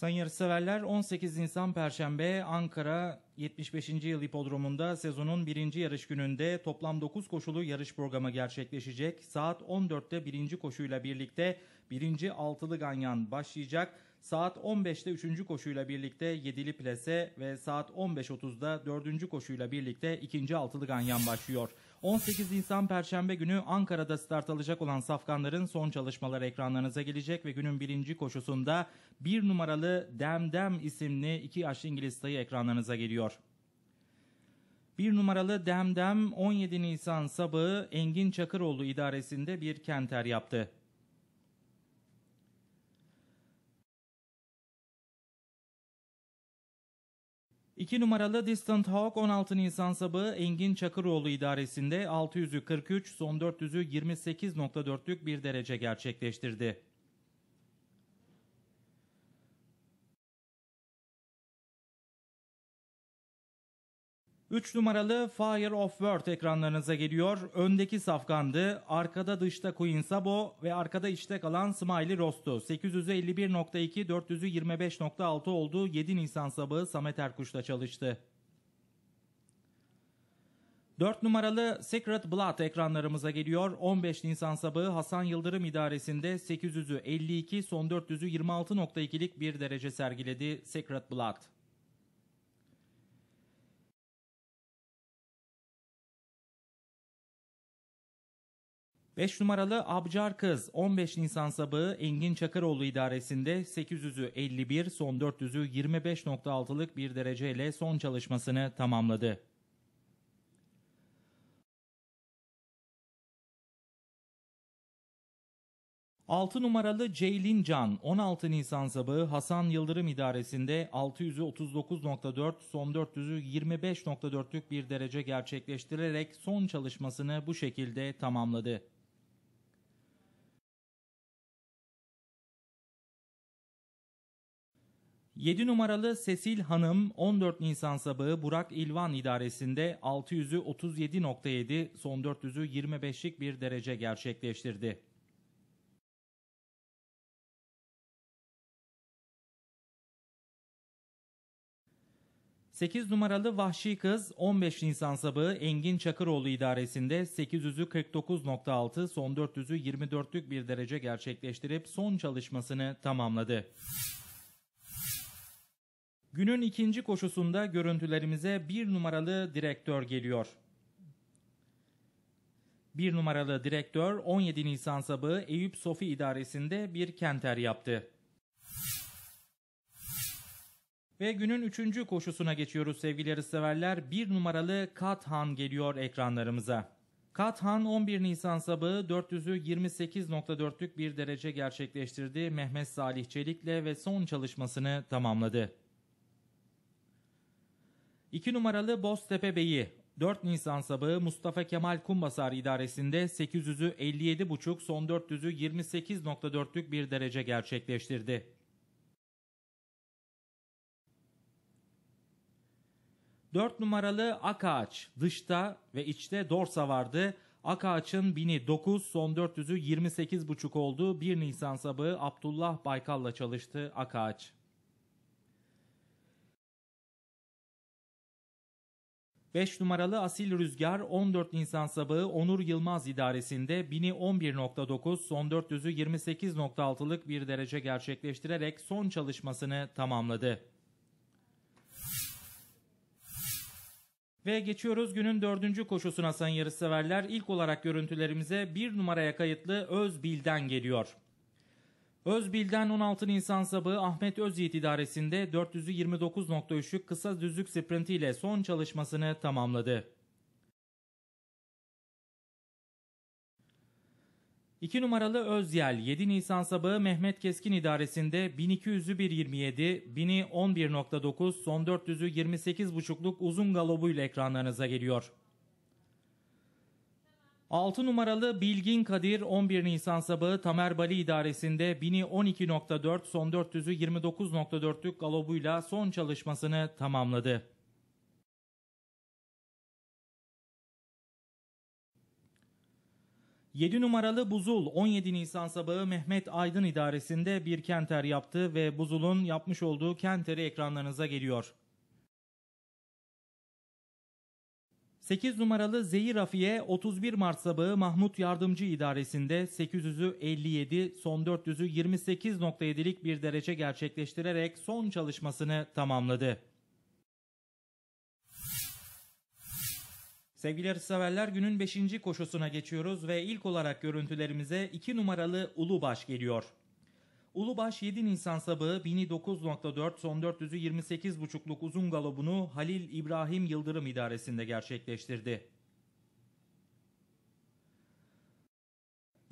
Sayın yarışseverler 18 Nisan Perşembe Ankara 75. Yıl Hipodromu'nda sezonun birinci yarış gününde toplam 9 koşulu yarış programı gerçekleşecek. Saat 14'te birinci koşuyla birlikte birinci altılı ganyan başlayacak. Saat 15'te üçüncü koşuyla birlikte yedili plese ve saat 15.30'da dördüncü koşuyla birlikte ikinci altılı ganyan başlıyor. 18 Nisan Perşembe günü Ankara'da start alacak olan safkanların son çalışmaları ekranlarınıza gelecek ve günün birinci koşusunda bir numaralı Demdem isimli iki yaşlı İngiliz sayı ekranlarınıza geliyor. Bir numaralı Demdem 17 Nisan sabahı Engin Çakıroğlu idaresinde bir kenter yaptı. 2 numaralı Distant Hawk 16 Nisan sabahı Engin Çakıroğlu idaresinde 600'ü son 400'ü bir derece gerçekleştirdi. 3 numaralı Fire of Word ekranlarınıza geliyor. Öndeki Safgandı, Arkada dışta Queen Sabo ve arkada içte kalan Smiley Rostu. 851.2, 425.6 oldu. 7 Nisan sabahı Samet Erkuş'la çalıştı. 4 numaralı Secret Blood ekranlarımıza geliyor. 15 Nisan sabahı Hasan Yıldırım idaresinde 800'ü 52, son 400'ü 26.2'lik bir derece sergiledi Secret Blood. 5 numaralı Abcar Kız 15 Nisan sabahı Engin Çakıroğlu idaresinde 800'ü 51 son 400'ü 25.6'lık bir dereceyle son çalışmasını tamamladı. Altı numaralı Ceylin Can 16 Nisan sabahı Hasan Yıldırım idaresinde 600'ü 39.4 son 400'ü 25.4'lük bir derece gerçekleştirerek son çalışmasını bu şekilde tamamladı. 7 numaralı Sesil Hanım 14 Nisan sabahı Burak İlvan idaresinde 600'ü 37.7 son 400'ü 25'lik bir derece gerçekleştirdi. Sekiz numaralı Vahşi Kız 15 Nisan sabahı Engin Çakıroğlu idaresinde 800'ü 49.6 son 400'ü 24'lük bir derece gerçekleştirip son çalışmasını tamamladı. Günün ikinci koşusunda görüntülerimize bir numaralı direktör geliyor. Bir numaralı direktör 17 Nisan sabahı Eyüp Sofi idaresinde bir kenter yaptı. Ve günün üçüncü koşusuna geçiyoruz sevgili severler. Bir numaralı Kat Han geliyor ekranlarımıza. Kat Han 11 Nisan sabahı 400'ü 28.4'lük bir derece gerçekleştirdi. Mehmet Salih Çelik'le ve son çalışmasını tamamladı. 2 numaralı Boztepe Bey'i 4 Nisan sabahı Mustafa Kemal Kumbasar idaresinde 857.5 son 400'ü 28.4'lük bir derece gerçekleştirdi. Dört numaralı Akağaç dışta ve içte Dorsa vardı. bini 9 son 400'ü 28,5 oldu. 1 Nisan sabahı Abdullah Baykal'la çalıştı Akağaç. 5 numaralı Asil Rüzgar 14 Nisan sabahı Onur Yılmaz idaresinde 1000'i son 400'ü 28.6'lık bir derece gerçekleştirerek son çalışmasını tamamladı. Ve geçiyoruz günün dördüncü koşusuna sayın yarışseverler. İlk olarak görüntülerimize bir numaraya kayıtlı Özbil'den geliyor. Özbil'den 16 Nisan sabahı Ahmet Özyiğit idaresinde 429.3'lük kısa düzlük sprintiyle son çalışmasını tamamladı. 2 numaralı Özyel 7 Nisan sabahı Mehmet Keskin idaresinde 1200'ü 1.27, 1000'i 11.9, son 400'ü 28.5'luk uzun galobuyla ekranlarınıza geliyor. 6 numaralı Bilgin Kadir 11 Nisan sabahı Tamer Bali idaresinde 1012.4 son 400'ü 29.4'lük galobuyla son çalışmasını tamamladı. Yedi numaralı Buzul 17 Nisan sabahı Mehmet Aydın idaresinde bir kenter yaptı ve Buzul'un yapmış olduğu kenteri ekranlarınıza geliyor. 8 numaralı Zeyir Afiye 31 Mart sabahı Mahmut Yardımcı İdaresi'nde 800'ü 57, son 400'ü 28.7'lik bir derece gerçekleştirerek son çalışmasını tamamladı. Sevgili yarışseverler günün 5. koşusuna geçiyoruz ve ilk olarak görüntülerimize 2 numaralı Ulubaş geliyor. Ulubaş 7 Nisan sabahı 1009.4 son 400'ü 28.5'luk uzun galobunu Halil İbrahim Yıldırım idaresinde gerçekleştirdi.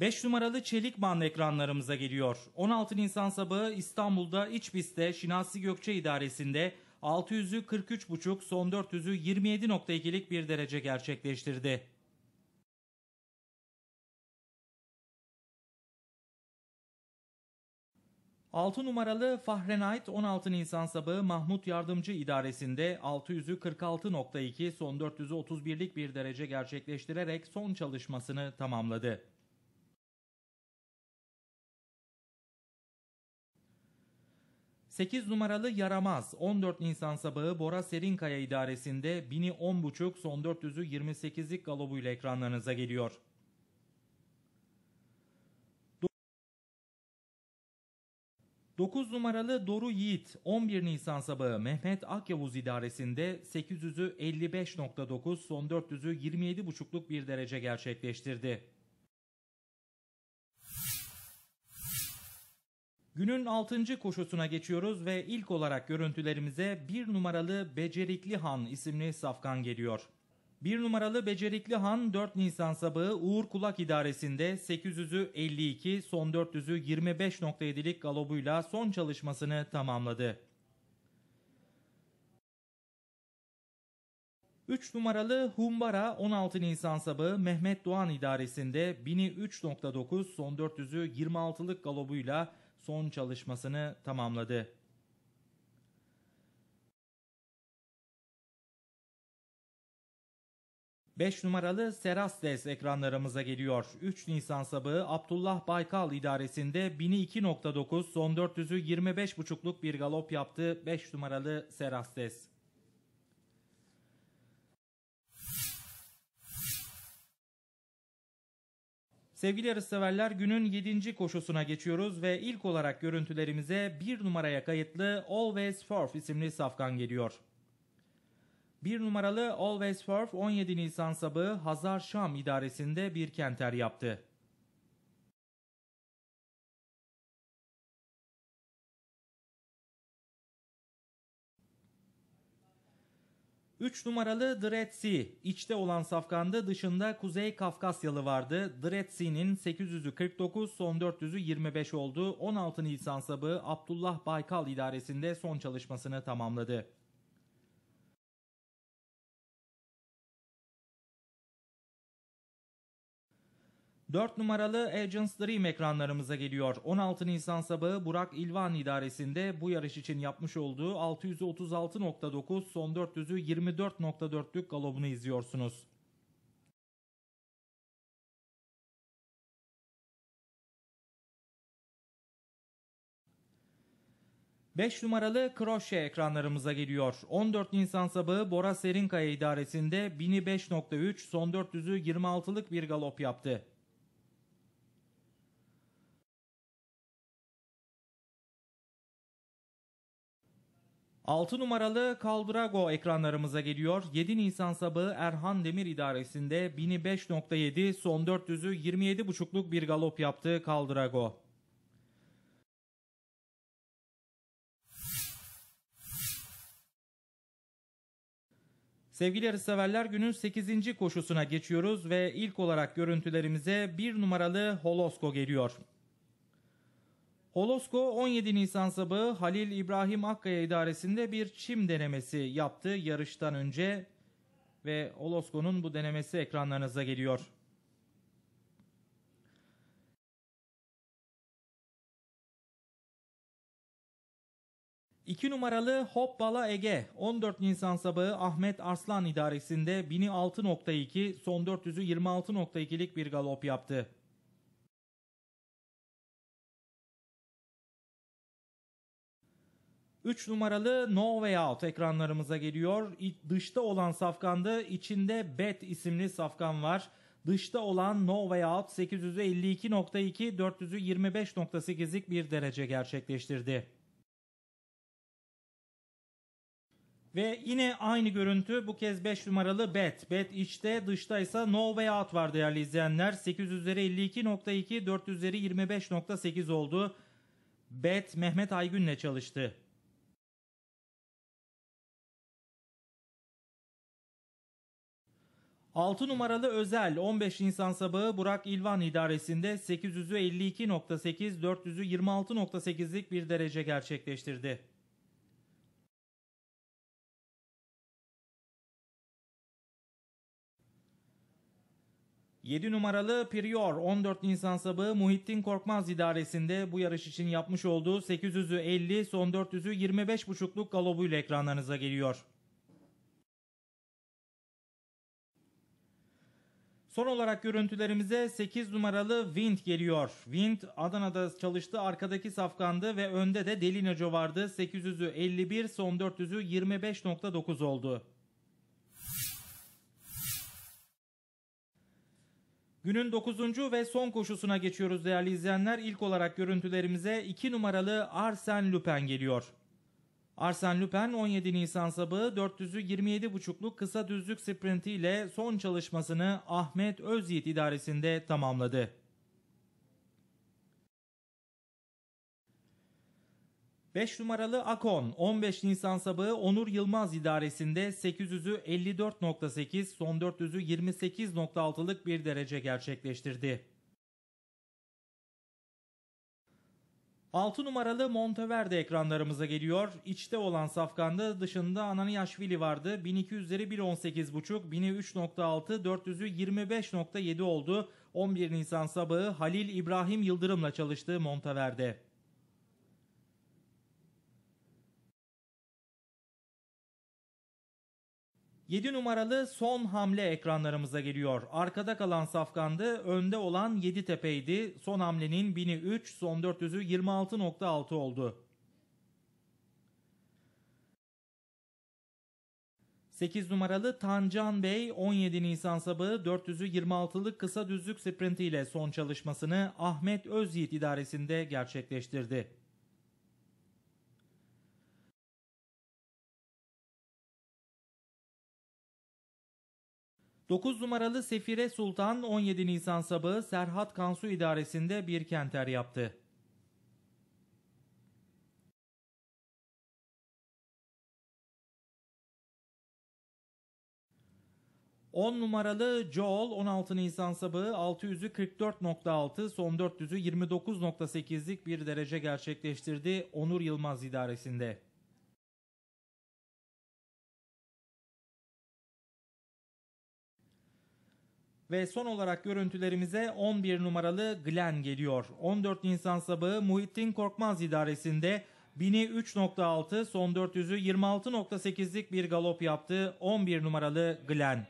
5 numaralı çelik band ekranlarımıza geliyor. 16 Nisan sabahı İstanbul'da iç pistte Şinasi Gökçe idaresinde 600'ü 43.5 son 400'ü 27.2'lik bir derece gerçekleştirdi. 6 numaralı Fahrenheit 16 Nisan sabahı Mahmut Yardımcı idaresinde 600'ü 46.2 son 400'ü 31'lik bir derece gerçekleştirerek son çalışmasını tamamladı. Sekiz numaralı Yaramaz 14 Nisan sabahı Bora Serinkaya idaresinde 1010.5 son 400'ü 28'lik galobuyla ekranlarınıza geliyor. 9 numaralı Doru Yiğit 11 Nisan sabahı Mehmet Akyavuz idaresinde 800'ü 55.9 son 400'ü 27.5'luk bir derece gerçekleştirdi. Günün 6. koşusuna geçiyoruz ve ilk olarak görüntülerimize 1 numaralı Becerikli Han isimli safkan geliyor. 1 numaralı Becerikli Han 4 Nisan sabahı Uğur Kulak idaresinde 800'ü 52, son 400'ü 25.7'lik galobuyla son çalışmasını tamamladı. 3 numaralı Humbara 16 Nisan sabahı Mehmet Doğan idaresinde 1003.9 son 400'ü 26'lık galobuyla son çalışmasını tamamladı. 5 numaralı Serastes ekranlarımıza geliyor. 3 Nisan sabahı Abdullah Baykal idaresinde 1002.9 son 400'ü 25.5'luk bir galop yaptı 5 numaralı Serastes. Sevgili yarışseverler günün 7. koşusuna geçiyoruz ve ilk olarak görüntülerimize 1 numaraya kayıtlı Always Forth isimli safkan geliyor. Bir numaralı Always Forth 17 Nisan sabahı Hazar Şam idaresinde bir kenter yaptı. Üç numaralı Dretsi. İçte olan safkandı, dışında Kuzey Kafkasyalı vardı. Dretsi'nin 800'ü 49, son 400'ü 25 oldu. 16 Nisan sabahı Abdullah Baykal idaresinde son çalışmasını tamamladı. 4 numaralı Agents Dream ekranlarımıza geliyor. 16 Nisan sabahı Burak İlvan idaresinde bu yarış için yapmış olduğu 636.9 son 400'ü 24.4'lük galobunu izliyorsunuz. Beş numaralı kroşe ekranlarımıza geliyor. 14 Nisan sabahı Bora Serinkaya idaresinde 1005.3 son 400'ü 26'lık bir galop yaptı. 6 numaralı Caldrago ekranlarımıza geliyor. 7 Nisan sabahı Erhan Demir idaresinde 1005.7 son 400'ü 27.5'luk bir galop yaptı Caldrago. Sevgili yarışseverler günün 8. koşusuna geçiyoruz ve ilk olarak görüntülerimize 1 numaralı Holosko geliyor. Holosko 17 Nisan sabahı Halil İbrahim Akkaya idaresinde bir çim denemesi yaptı yarıştan önce ve Holosko'nun bu denemesi ekranlarınıza geliyor. İki numaralı Hoppala Ege 14 Nisan sabahı Ahmet Arslan idaresinde 1006.2 son 400'ü 26.2'lik bir galop yaptı. 3 numaralı No Way Out ekranlarımıza geliyor. Dışta olan safkandı, içinde Bet isimli safkan var. Dışta olan No Way Out 852.2 425.8'lik bir derece gerçekleştirdi. Ve yine aynı görüntü bu kez 5 numaralı Bet. Bet içte dıştaysa No Way Out var değerli izleyenler. 8 üzeri 52.2 4 üzeri 25.8 oldu. Bet Mehmet Aygün'le çalıştı. 6 numaralı özel 15 Nisan sabahı Burak İlvan idaresinde 800'ü 52.8, bir derece gerçekleştirdi. Yedi numaralı Prior 14 Nisan sabahı Muhittin Korkmaz idaresinde bu yarış için yapmış olduğu 850 50 son 400'ü 25.5'luk galobuyla ekranlarınıza geliyor. Son olarak görüntülerimize 8 numaralı Wind geliyor. Wind Adana'da çalıştı. Arkadaki safkandı ve önde de Delinoco vardı. 800'ü 51, son 400'ü 25.9 oldu. Günün 9. ve son koşusuna geçiyoruz değerli izleyenler. İlk olarak görüntülerimize 2 numaralı Arsene Lupin geliyor. Arsene Lupin 17 Nisan sabahı 400'ü 27.5'luk kısa düzlük sprintiyle son çalışmasını Ahmet Özyiğit idaresinde tamamladı. Beş numaralı Akon 15 Nisan sabahı Onur Yılmaz idaresinde 800'ü 54.8 son 400'ü 28.6'lık bir derece gerçekleştirdi. 6 numaralı Monteverde ekranlarımıza geliyor. İçte olan safkanda dışında Ananiyashvili vardı. 1200'leri 1.18.5, 1.3.6, 400'ü 25.7 oldu. 11 Nisan sabahı Halil İbrahim Yıldırım'la çalıştı Monteverde. 7 numaralı son hamle ekranlarımıza geliyor. Arkada kalan Safkan'dı, önde olan 7 tepeydi. Son hamlenin 1003, son 400'ü 26.6 oldu. 8 numaralı Tancan Bey 17 Nisan sabahı 400'ü 26'lık kısa düzlük sprintiyle son çalışmasını Ahmet Özyiğit idaresinde gerçekleştirdi. 9 numaralı Sefire Sultan 17 Nisan sabahı Serhat Kansu idaresinde bir kenter yaptı. On numaralı Joel 16 Nisan sabahı 600'ü 44.6 son 400'ü 29.8'lik bir derece gerçekleştirdi Onur Yılmaz idaresinde. Ve son olarak görüntülerimize 11 numaralı Glen geliyor. 14 Nisan sabahı Muhittin Korkmaz idaresinde 13.6 son 400'ü 26.8'lik bir galop yaptı 11 numaralı Glen.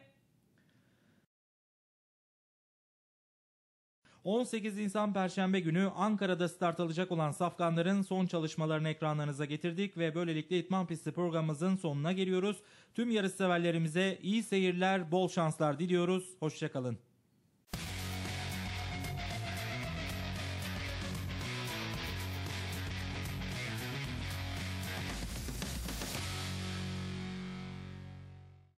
18 insan Perşembe günü Ankara'da start alacak olan Safkanların son çalışmalarını ekranlarınıza getirdik ve böylelikle İtman Pisti programımızın sonuna geliyoruz. Tüm yarış severlerimize iyi seyirler, bol şanslar diliyoruz. Hoşçakalın.